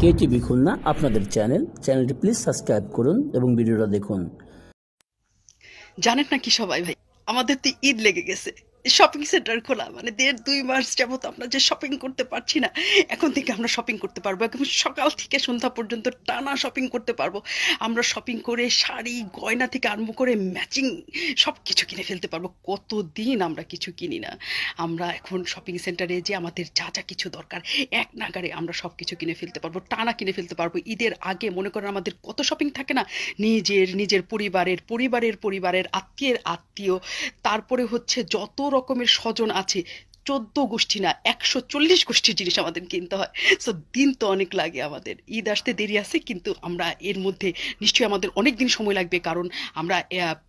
কে TV Khulna আপনাদের channel চ্যানেলটি please subscribe করুন এবং ভিডিওটা দেখুন জানেন নাকি সবাই ভাই আমাদের তো ঈদ লেগে গেছে শপিং সেন্টার খোলা মানে দেড় দুই মাস যাবত আমরা যে শপিং করতে পারছি না এখন থেকে আমরা শপিং করতে পারবো একদম সকাল থেকে সন্ধ্যা পর্যন্ত টানা শপিং করতে পারবো আমরা শপিং করে শাড়ি গয়না থেকে আরম্ভ করে ম্যাচিং সব কিছু কিনে ফেলতে পারবো কতদিন আমরা কিছু কিনি না আমরা এখন শপিং সেন্টারে যে আমাদের যা যা কিছু দরকার এক নাগারে আমরা সব কিছু কিনে ফেলতে পারবো টানা কিনে ফেলতে পারবো ঈদের আগে মনে করেন আমাদের কত শপিং থাকে না নিজের নিজের পরিবারের পরিবারের পরিবারের আত্মীয়ের আত্মীয় তারপরে হচ্ছে যত রকমের স্বজন আছে চোদ্দ গোষ্ঠী না একশো চল্লিশ গোষ্ঠীর জিনিস আমাদের কিনতে হয় সো দিন তো অনেক লাগে আমাদের ঈদ আসতে দেরি আছে কিন্তু আমরা এর মধ্যে নিশ্চয়ই আমাদের অনেক দিন সময় লাগবে কারণ আমরা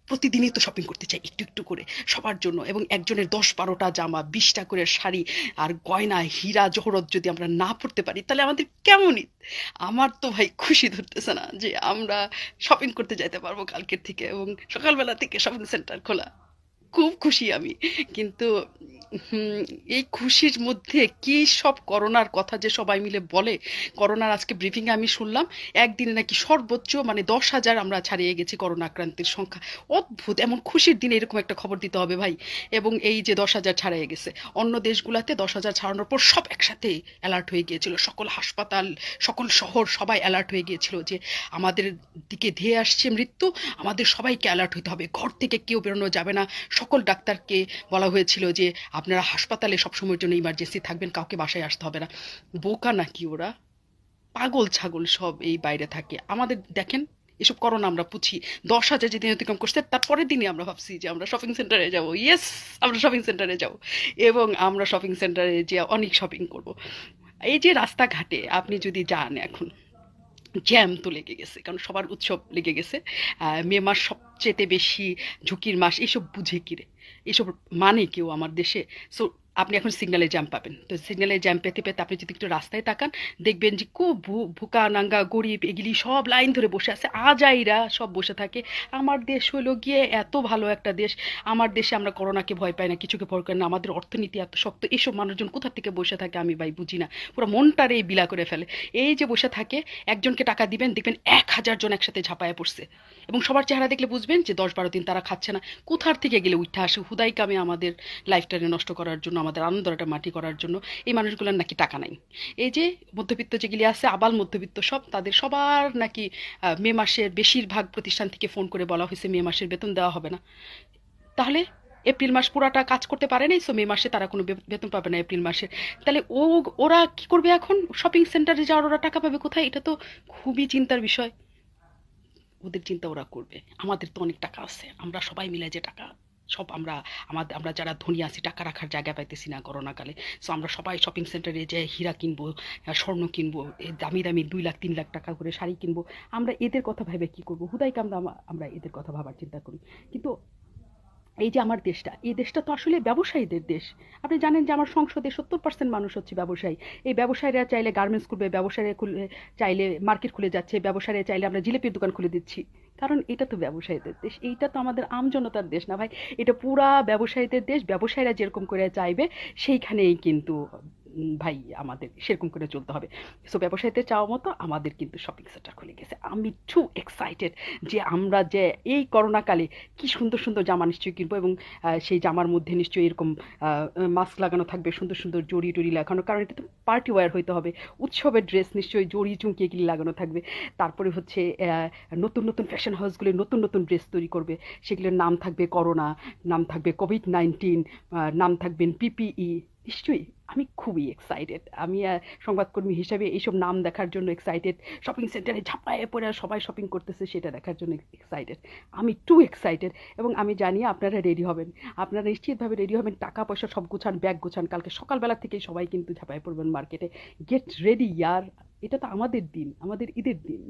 প্রতিদিনই তো শপিং করতে চাই একটু একটু করে সবার জন্য এবং একজনের দশ বারোটা জামা বিশটা করে শাড়ি আর গয়না হীরা জহরত যদি আমরা না পড়তে পারি তাহলে আমাদের কেমন ঈদ আমার তো ভাই খুশি ধরতেছে না যে আমরা শপিং করতে যাইতে পারবো কালকের থেকে এবং সকালবেলা থেকে শপিং সেন্টার খোলা খুব খুশি আমি কিন্তু এই খুশির মধ্যে কি সব করোনার কথা যে সবাই মিলে বলে করোনার আজকে ব্রিফিংয়ে আমি শুনলাম একদিনে নাকি সর্বোচ্চ মানে দশ হাজার আমরা ছাড়িয়ে গেছি করোনা আক্রান্তের সংখ্যা অদ্ভুত এমন খুশির দিনে এরকম একটা খবর দিতে হবে ভাই এবং এই যে দশ হাজার ছাড়িয়ে গেছে অন্য দেশগুলোতে দশ হাজার ছাড়ানোর পর সব একসাথে অ্যালার্ট হয়ে গিয়েছিল সকল হাসপাতাল সকল শহর সবাই অ্যালার্ট হয়ে গিয়েছিল যে আমাদের দিকে ধেয়ে আসছে মৃত্যু আমাদের সবাইকে অ্যালার্ট হতে হবে ঘর থেকে কেউ বেরোনো যাবে না সকল ডাক্তারকে বলা হয়েছিল যে আপনারা হাসপাতালে সবসময়ের জন্য ইমার্জেন্সি থাকবেন কাউকে বাসায় আসতে হবে না বোকা নাকি ওরা পাগল ছাগল সব এই বাইরে থাকে আমাদের দেখেন এসব করোনা আমরা পুছি দশ হাজার যেদিন অতিক্রম করছে তারপরের দিনই আমরা ভাবছি যে আমরা শপিং সেন্টারে যাবো ইয়েস আমরা শপিং সেন্টারে যাব এবং আমরা শপিং সেন্টারে যে অনেক শপিং করব এই যে রাস্তাঘাটে আপনি যদি যান এখন জ্যাম তো লেগে গেছে কারণ সবার উৎসব লেগে গেছে মে মাস সবচেয়ে বেশি ঝুঁকির মাস এসব বুঝে কিরে এসব মানে কেউ আমার দেশে সো আপনি এখন সিগনালে জ্যাম পাবেন তো সিগনালে জ্যাম পেতে পেতে আপনি যদি একটু রাস্তায় তাকান দেখবেন যে খুব ভুকা নাঙ্গা গরিব এগুলি সব লাইন ধরে বসে আছে আজাইরা সব বসে থাকে আমার দেশ হলো গিয়ে এত ভালো একটা দেশ আমার দেশে আমরা করোনাকে ভয় পাই না কিছুকে ভয় করি না আমাদের অর্থনীতি এত শক্ত এইসব মানুষজন কোথা থেকে বসে থাকে আমি ভাই বুঝি না পুরো মনটারে এই বিলা করে ফেলে এই যে বসে থাকে একজনকে টাকা দিবেন দেখবেন এক হাজার জন একসাথে ঝাঁপায় পড়ছে এবং সবার চেহারা দেখলে বুঝবেন যে দশ বারো দিন তারা খাচ্ছে না কোথার থেকে গেলে উঠে আসে হুদাই কামে আমাদের লাইফটাকে নষ্ট করার জন্য আমাদের আনন্দরাটা মাটি করার জন্য এই মানুষগুলোর নাকি টাকা নাই এই যে মধ্যবিত্ত যেগুলি আছে আবাল মধ্যবিত্ত সব তাদের সবার নাকি মে মাসের বেশিরভাগ প্রতিষ্ঠান থেকে ফোন করে বলা হয়েছে মে মাসের বেতন দেওয়া হবে না তাহলে এপ্রিল মাস পুরাটা কাজ করতে পারে নাই সো মে মাসে তারা কোনো বেতন পাবে না এপ্রিল মাসে তাহলে ও ওরা কি করবে এখন শপিং সেন্টারে যাওয়ার ওরা টাকা পাবে কোথায় এটা তো খুবই চিন্তার বিষয় ওদের চিন্তা ওরা করবে আমাদের তো অনেক টাকা আছে আমরা সবাই মিলে যে টাকা সব আমরা আমাদের আমরা যারা ধনী আছি টাকা রাখার জায়গা পাইতেছি না করোনাকালে সো আমরা সবাই শপিং সেন্টারে যে হীরা কিনবো স্বর্ণ কিনবো দামি দামি দুই লাখ তিন লাখ টাকা করে শাড়ি কিনবো আমরা এদের কথা ভেবে কী করবো হুদাই আমরা আমরা এদের কথা ভাবার চিন্তা করি কিন্তু এই যে আমার দেশটা এই দেশটা তো আসলে ব্যবসায়ীদের দেশ আপনি জানেন যে আমার সংসদে সত্তর পার্সেন্ট মানুষ হচ্ছে ব্যবসায়ী এই ব্যবসায়ীরা চাইলে গার্মেন্টস খুলবে ব্যবসায়ীরা খুলে চাইলে মার্কেট খুলে যাচ্ছে ব্যবসায়ীরা চাইলে আমরা জিলিপির দোকান খুলে দিচ্ছি কারণ এটা তো ব্যবসায়ীদের দেশ এইটা তো আমাদের আমজনতার দেশ না ভাই এটা পুরা ব্যবসায়ীদের দেশ ব্যবসায়ীরা যেরকম করে চাইবে সেইখানেই কিন্তু ভাই আমাদের সেরকম করে চলতে হবে সো ব্যবসায়ীতে চাওয়া মতো আমাদের কিন্তু শপিং সেন্টার খুলে গেছে আমি টু এক্সাইটেড যে আমরা যে এই করোনাকালে কি সুন্দর সুন্দর জামা নিশ্চয়ই কিনবো এবং সেই জামার মধ্যে নিশ্চয়ই এরকম মাস্ক লাগানো থাকবে সুন্দর সুন্দর জড়ি টড়ি লাগানো কারণ এটা তো পার্টি ওয়্যার হইতে হবে উৎসবের ড্রেস নিশ্চয়ই জড়ি চুমকি এগুলি লাগানো থাকবে তারপরে হচ্ছে নতুন নতুন ফ্যাশন হাউসগুলি নতুন নতুন ড্রেস তৈরি করবে সেগুলোর নাম থাকবে করোনা নাম থাকবে কোভিড নাইন্টিন নাম থাকবেন পিপিই e। নিশ্চয়ই আমি খুবই এক্সাইটেড আমি সংবাদকর্মী হিসাবে এইসব নাম দেখার জন্য এক্সাইটেড শপিং সেন্টারে ঝাঁপায় পড়ে সবাই শপিং করতেছে সেটা দেখার জন্য এক্সাইটেড আমি টু এক্সাইটেড এবং আমি জানি আপনারা রেডি হবেন আপনারা নিশ্চিতভাবে রেডি হবেন টাকা পয়সা সব গুছান ব্যাগ গুছান কালকে সকালবেলা থেকেই সবাই কিন্তু ঝাঁপায় পড়বেন মার্কেটে গেট রেডি ইয়ার এটা তো আমাদের দিন আমাদের ঈদের দিন